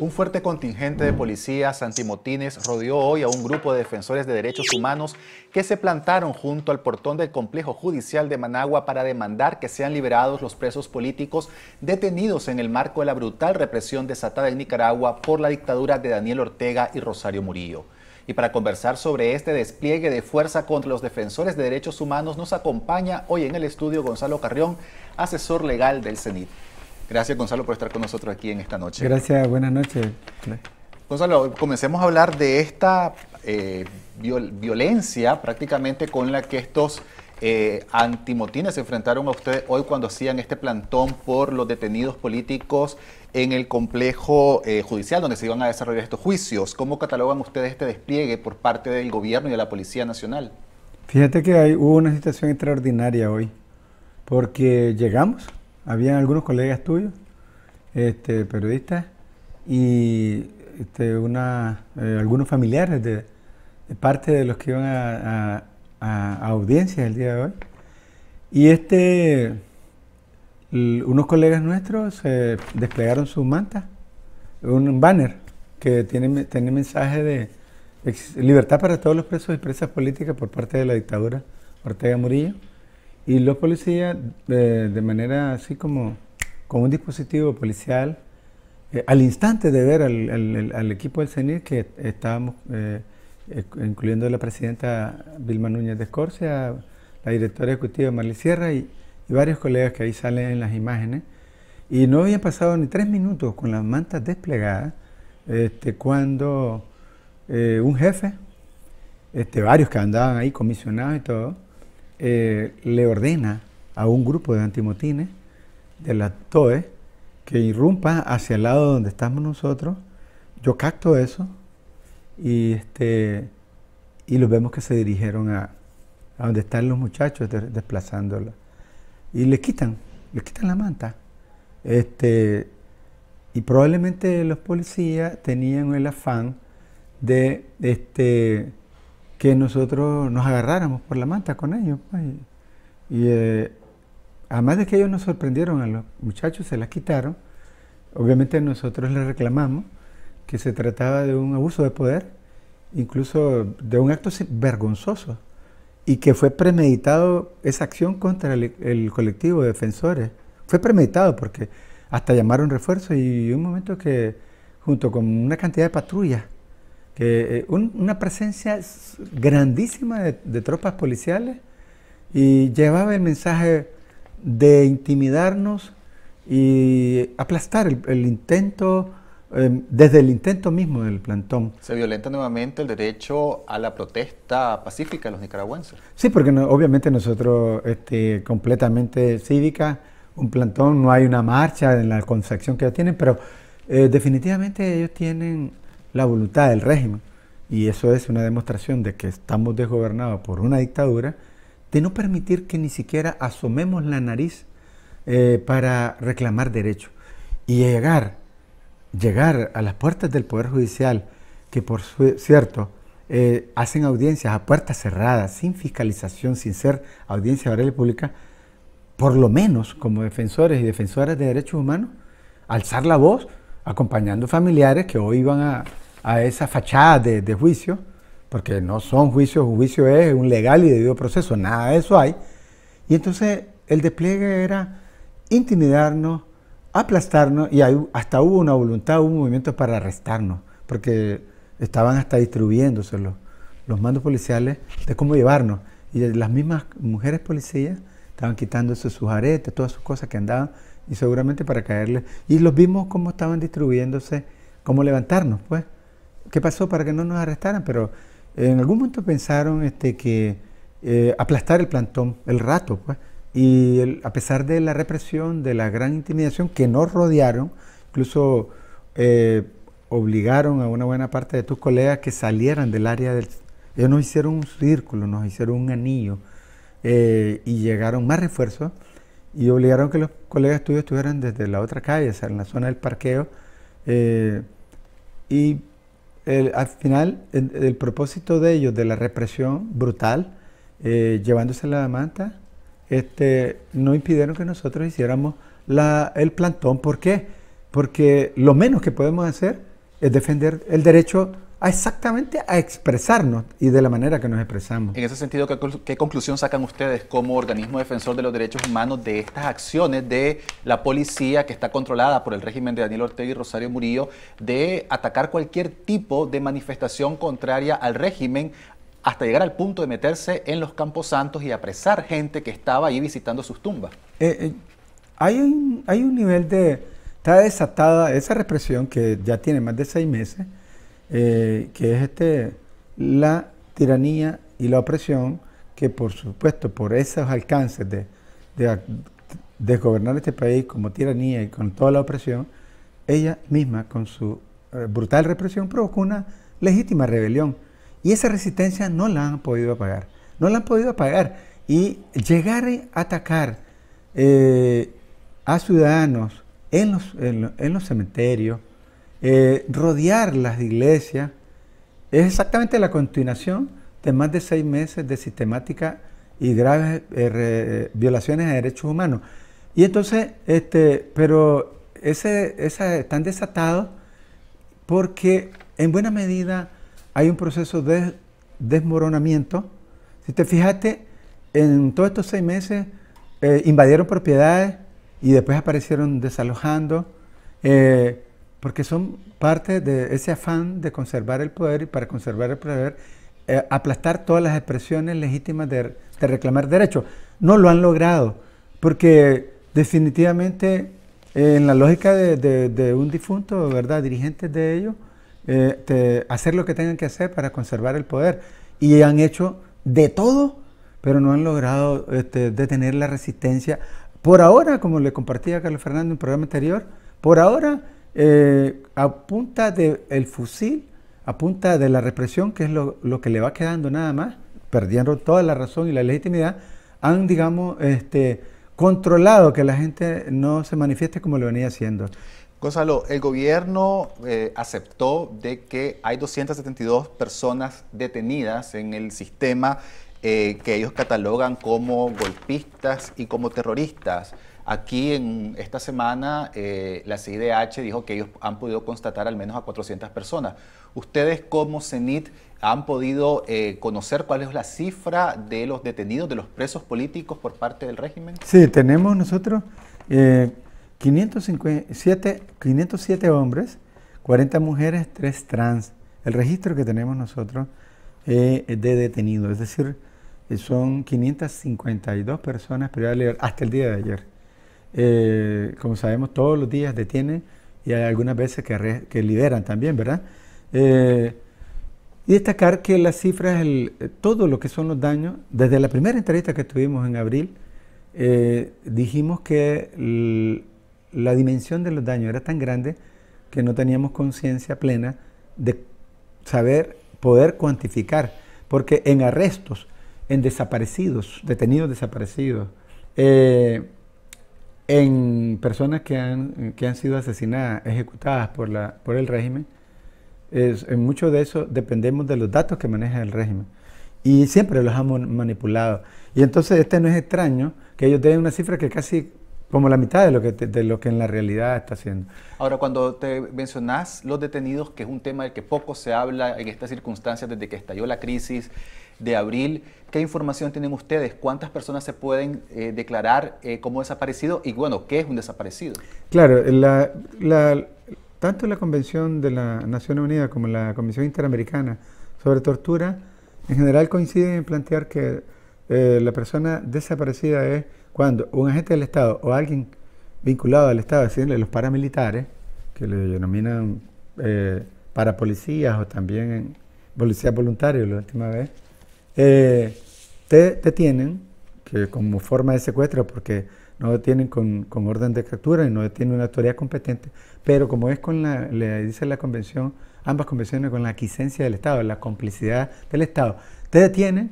Un fuerte contingente de policías antimotines rodeó hoy a un grupo de defensores de derechos humanos que se plantaron junto al portón del complejo judicial de Managua para demandar que sean liberados los presos políticos detenidos en el marco de la brutal represión desatada en Nicaragua por la dictadura de Daniel Ortega y Rosario Murillo. Y para conversar sobre este despliegue de fuerza contra los defensores de derechos humanos nos acompaña hoy en el estudio Gonzalo Carrión, asesor legal del CENIT. Gracias, Gonzalo, por estar con nosotros aquí en esta noche. Gracias, buenas noches. Gonzalo, comencemos a hablar de esta eh, violencia prácticamente con la que estos eh, antimotines se enfrentaron a ustedes hoy cuando hacían este plantón por los detenidos políticos en el complejo eh, judicial donde se iban a desarrollar estos juicios. ¿Cómo catalogan ustedes este despliegue por parte del gobierno y de la Policía Nacional? Fíjate que hay, hubo una situación extraordinaria hoy, porque llegamos, habían algunos colegas tuyos, este, periodistas, y este, una, eh, algunos familiares de, parte de los que iban a, audiencias el día de hoy. Y este, unos colegas nuestros desplegaron sus mantas, un banner que tiene, tiene mensaje de libertad para todos los presos y presas políticas por parte de la dictadura Ortega Murillo. Y los policías, eh, de, manera así como con un dispositivo policial, eh, al instante de ver al, equipo del CENIR que estábamos, eh, incluyendo la presidenta Vilma Núñez de Escorcia, la directora ejecutiva Marley Sierra y, varios colegas que ahí salen en las imágenes, y no habían pasado ni tres minutos con las mantas desplegadas este, cuando un jefe, este, varios que andaban ahí comisionados y todo, eh, le ordena a un grupo de antimotines de la TOE que irrumpa hacia el lado donde estamos nosotros. Yo capto eso y, este, y los vemos que se dirigieron a, a donde están los muchachos desplazándolos. Y le quitan, le quitan la manta. Este, y probablemente los policías tenían el afán de este, que nosotros nos agarráramos por la manta con ellos. Pues, y, eh, además de que ellos nos sorprendieron a los muchachos, se las quitaron, obviamente nosotros les reclamamos que se trataba de un abuso de poder, incluso de un acto vergonzoso, y que fue premeditado esa acción contra el, colectivo de defensores. Fue premeditado porque hasta llamaron refuerzos y un momento que junto con una cantidad de patrullas que eh, una presencia grandísima de, tropas policiales y llevaba el mensaje de intimidarnos y aplastar el, intento, em, desde el intento mismo del plantón. Se violenta nuevamente el derecho a la protesta pacífica de los nicaragüenses. Sí, porque obviamente nosotros este, completamente cívica, un plantón, no hay una marcha en la concepción que ya tienen, pero eh, definitivamente ellos tienen la voluntad del régimen. Y eso es una demostración de que estamos desgobernados por una dictadura, de no permitir que ni siquiera asomemos la nariz eh, para reclamar derechos. Y llegar, llegar a las puertas del Poder Judicial, que por cierto, eh, hacen audiencias a puertas cerradas, sin fiscalización, sin ser audiencia de oral pública, por lo menos como defensores y defensoras de derechos humanos, alzar la voz acompañando familiares que hoy van a a esa fachada de, juicio, porque no son juicios, juicio es un legal y debido proceso, nada de eso hay. Y entonces el despliegue era intimidarnos, aplastarnos y hasta hubo una voluntad, hubo un movimiento para arrestarnos, porque estaban hasta distribuyéndose los, los mandos policiales de cómo llevarnos. Y las mismas mujeres policías estaban quitándose sus aretes, todas sus cosas que andaban, y seguramente para caerles. Y los vimos cómo estaban distribuyéndose, cómo levantarnos, pues qué pasó para que no nos arrestaran, pero eh, en algún momento pensaron este, que eh, aplastar el plantón, el rato, pues. y a pesar de la represión, de la gran intimidación que nos rodearon, incluso eh, obligaron a una buena parte de tus colegas que salieran del área del... Ellos nos hicieron un círculo, nos hicieron un anillo y llegaron más refuerzos y obligaron que los colegas tuyos estuvieran desde la otra calle, o sea, en la zona del parqueo. y al final el, propósito de ellos, de la represión brutal, eh, llevándose la manta, este, no impidieron que nosotros hiciéramos la, el plantón. ¿Por qué? Porque lo menos que podemos hacer es defender el derecho exactamente a expresarnos y de la manera que nos expresamos. En ese sentido, ¿qué, conclusión sacan ustedes como organismo defensor de los derechos humanos de estas acciones de la policía que está controlada por el régimen de Daniel Ortega y Rosario Murillo de atacar cualquier tipo de manifestación contraria al régimen? hasta llegar al punto de meterse en los campos santos y apresar gente que estaba ahí visitando sus tumbas. Eh, eh, hay, hay un nivel de... Está desatada esa represión que ya tiene más de seis meses eh, que es este, la tiranía y la opresión, que por supuesto por esos alcances de, de, gobernar este país como tiranía y con toda la opresión, ella misma con su eh, brutal represión provocó una legítima rebelión. Y esa resistencia no la han podido apagar, no la han podido apagar. Y llegar a atacar eh, a ciudadanos en los, en los cementerios, eh, rodear las iglesias, es exactamente la continuación de más de seis meses de sistemática y graves eh, violaciones a derechos humanos. Y entonces, este, pero ese, están desatados porque en buena medida hay un proceso de desmoronamiento. Si te fijaste, en todos estos seis meses eh, invadieron propiedades y después aparecieron desalojando porque son parte de ese afán de conservar el poder y para conservar el poder eh, aplastar todas las expresiones legítimas de, reclamar derechos. No lo han logrado, porque definitivamente eh, en la lógica de, un difunto, ¿verdad? Dirigentes de ellos, eh, hacer lo que tengan que hacer para conservar el poder. Y han hecho de todo, pero no han logrado este, detener la resistencia. Por ahora, como le compartía a Carlos Fernando en un programa anterior, por ahora eh, a punta del el fusil, a punta de la represión, que es lo, lo, que le va quedando nada más, perdiendo toda la razón y la legitimidad, han, digamos, este, controlado que la gente no se manifieste como lo venía haciendo. Gonzalo, el gobierno eh, aceptó de que hay 272 personas detenidas en el sistema eh, que ellos catalogan como golpistas y como terroristas. Aquí en esta semana eh, la CIDH dijo que ellos han podido constatar al menos a 400 personas. ¿Ustedes como CENIT han podido eh, conocer cuál es la cifra de los detenidos, de los presos políticos por parte del régimen? Sí, tenemos nosotros 557, eh, 507 hombres, 40 mujeres, 3 trans. El registro que tenemos nosotros de detenidos, es decir, son 552 personas privadas hasta el día de ayer. Eh, como sabemos, todos los días detienen y hay algunas veces que, liberan también, ¿verdad? Eh, y destacar que las cifras, eh, todo lo que son los daños, desde la primera entrevista que tuvimos en abril, dijimos que la dimensión de los daños era tan grande que no teníamos conciencia plena de saber, poder cuantificar, porque en arrestos, en desaparecidos, detenidos desaparecidos, en personas que han, que han sido asesinadas, ejecutadas por, la, por el régimen, es, en mucho de eso dependemos de los datos que maneja el régimen. Y siempre los han manipulado. Y entonces este no es extraño que ellos den una cifra que casi como la mitad de lo que, de lo que en la realidad está haciendo. Ahora, cuando te mencionás los detenidos, que es un tema del que poco se habla en estas circunstancias desde que estalló la crisis, de abril. ¿Qué información tienen ustedes? ¿Cuántas personas se pueden eh, declarar eh, como desaparecido? Y bueno, ¿qué es un desaparecido? Claro, tanto la Convención de la Nación Unida como la Comisión Interamericana sobre Tortura en general coinciden en plantear que eh, la persona desaparecida es cuando un agente del Estado o alguien vinculado al Estado, es los paramilitares, que le denominan parapolicías o también policías voluntarios la última vez, eh, te detienen, que como forma de secuestro, porque no detienen con, orden de captura y no detienen una autoridad competente, pero como es con la, le dice la convención, ambas convenciones con la quicencia del Estado, la complicidad del Estado, te detienen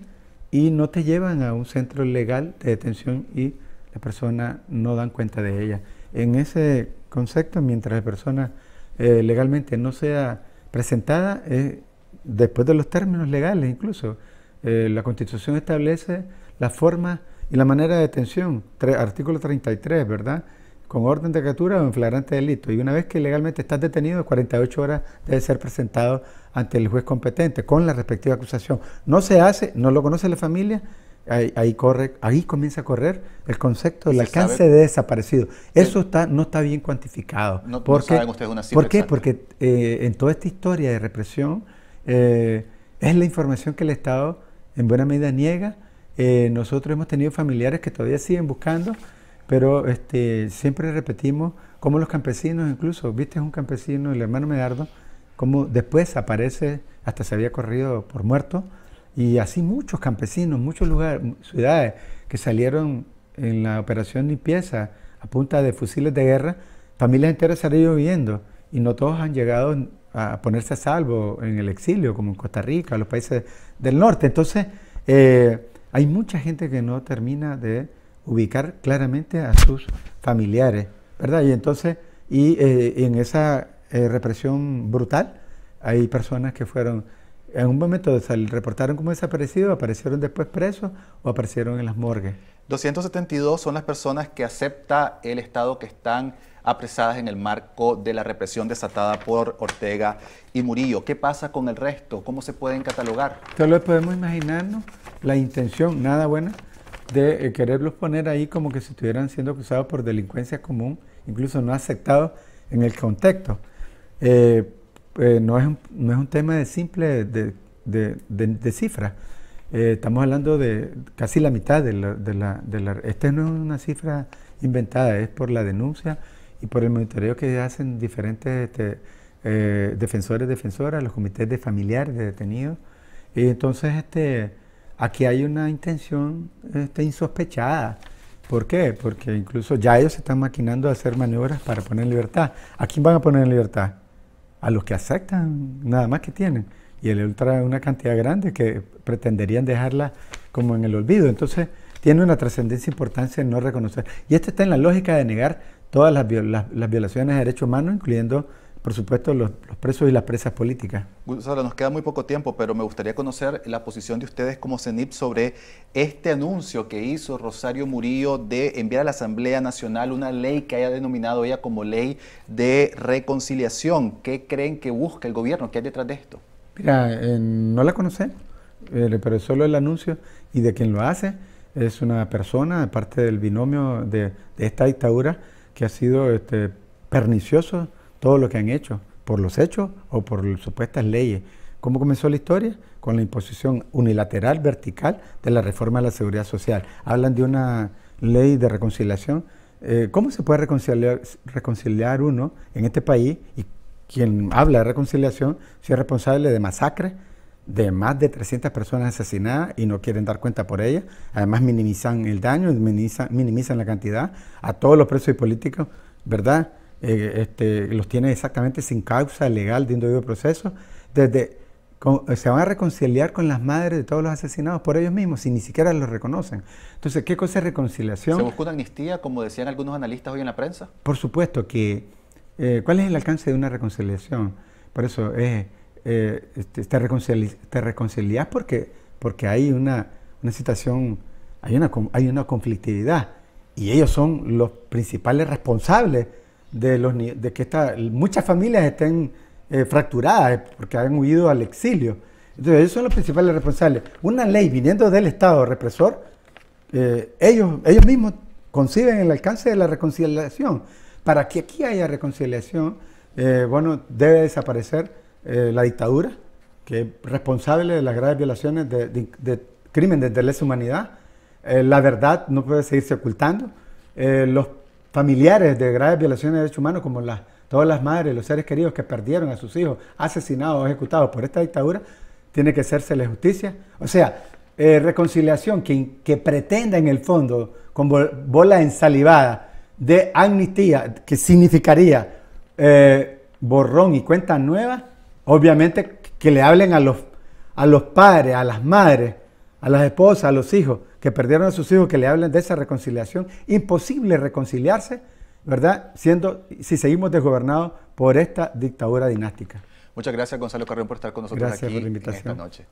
y no te llevan a un centro legal de detención y la persona no dan cuenta de ella. En ese concepto, mientras la persona eh, legalmente no sea presentada, eh, después de los términos legales incluso, eh, la Constitución establece la forma y la manera de detención, artículo 33, ¿verdad? Con orden de captura o en flagrante delito. Y una vez que legalmente estás detenido, 48 horas debe ser presentado ante el juez competente con la respectiva acusación. No se hace, no lo conoce la familia, Ahí, corre, ahí comienza a correr el concepto del alcance de desaparecido. Eso está, no está bien cuantificado. No, porque, ustedes una ¿Por qué? Porque eh, en toda esta historia de represión eh, es la información que el Estado en buena medida niega. Eh, nosotros hemos tenido familiares que todavía siguen buscando, pero este, siempre repetimos como los campesinos, incluso, viste un campesino, el hermano Medardo, como después aparece, hasta se había corrido por muerto, y así muchos campesinos, muchos lugares, ciudades que salieron en la operación limpieza a punta de fusiles de guerra, familias enteras ido viviendo y no todos han llegado a ponerse a salvo en el exilio, como en Costa Rica, los países del norte. Entonces, eh, hay mucha gente que no termina de ubicar claramente a sus familiares, ¿verdad? Y entonces, y eh, en esa eh, represión brutal, hay personas que fueron, en un momento reportaron como desaparecidos, aparecieron después presos o aparecieron en las morgues. 272 son las personas que acepta el Estado que están apresadas en el marco de la represión desatada por Ortega y Murillo. ¿Qué pasa con el resto? ¿Cómo se pueden catalogar? Solo podemos imaginarnos la intención, nada buena, de eh, quererlos poner ahí como que si estuvieran siendo acusados por delincuencia común, incluso no aceptados en el contexto. Eh, eh, no, es un, tema de simple, de, de, de, de cifras. Eh, estamos hablando de casi la mitad de la, Esta no es una cifra inventada, es por la denuncia y por el monitoreo que hacen diferentes este, eh, defensores, defensoras, los comités de familiares de detenidos. Y entonces este, aquí hay una intención este, insospechada. ¿Por qué? Porque incluso ya ellos están maquinando a hacer maniobras para poner en libertad. ¿A quién van a poner en libertad? A los que aceptan, nada más que tienen y el ultra una cantidad grande que pretenderían dejarla como en el olvido. Entonces, tiene una trascendencia importante no reconocer. Y esto está en la lógica de negar todas las, violaciones de derechos humanos, incluyendo, por supuesto, los, los, presos y las presas políticas. Gonzalo, nos queda muy poco tiempo, pero me gustaría conocer la posición de ustedes como CENIP sobre este anuncio que hizo Rosario Murillo de enviar a la Asamblea Nacional una ley que haya denominado ella como ley de reconciliación. ¿Qué creen que busca el gobierno? ¿Qué hay detrás de esto? Mira, no la conocemos, eh, pero solo el anuncio y de quien lo hace es una persona, parte del binomio de, esta dictadura que ha sido este, pernicioso todo lo que han hecho, por los hechos o por supuestas leyes. ¿Cómo comenzó la historia? Con la imposición unilateral, vertical, de la reforma de la seguridad social. Hablan de una ley de reconciliación. Eh, ¿Cómo se puede reconciliar, reconciliar uno en este país y quien habla de reconciliación, si es responsable de masacres de más de 300 personas asesinadas y no quieren dar cuenta por ellas. Además minimizan el daño, minimizan, la cantidad. A todos los presos y políticos, ¿verdad? Eh, este, los tiene exactamente sin causa legal de proceso. Desde, se van a reconciliar con las madres de todos los asesinados por ellos mismos, si ni siquiera los reconocen. Entonces, ¿qué cosa es reconciliación? ¿Se busca una amnistía, como decían algunos analistas hoy en la prensa? Por supuesto que eh, ¿Cuál es el alcance de una reconciliación? Por eso eh, eh, es, este, te, reconciliás porque, porque hay una, situación, hay una, hay una conflictividad y ellos son los principales responsables de, los, de que esta, muchas familias estén fracturadas porque han huido al exilio. Entonces ellos son los principales responsables. Una ley viniendo del Estado represor, ellos, ellos mismos conciben el alcance de la reconciliación. Para que aquí haya reconciliación, eh, bueno, debe desaparecer eh, la dictadura, que es responsable de las graves violaciones de, de, de crímenes de lesa humanidad. Eh, la verdad no puede seguirse ocultando. los familiares de graves violaciones de derechos humanos, como las, todas las madres, los seres queridos que perdieron a sus hijos, asesinados o ejecutados por esta dictadura, tiene que hacerse la justicia. O sea, reconciliación que, que, pretenda en el fondo, con bola ensalivada, de amnistía, que significaría eh, borrón y cuentas nuevas, obviamente que le hablen a los, a los padres, a las madres, a las esposas, a los hijos que perdieron a sus hijos, que le hablen de esa reconciliación. Imposible reconciliarse, ¿verdad? Siendo, si seguimos desgobernados por esta dictadura dinástica. Muchas gracias, Gonzalo Carrión, por estar con nosotros aquí por la esta noche.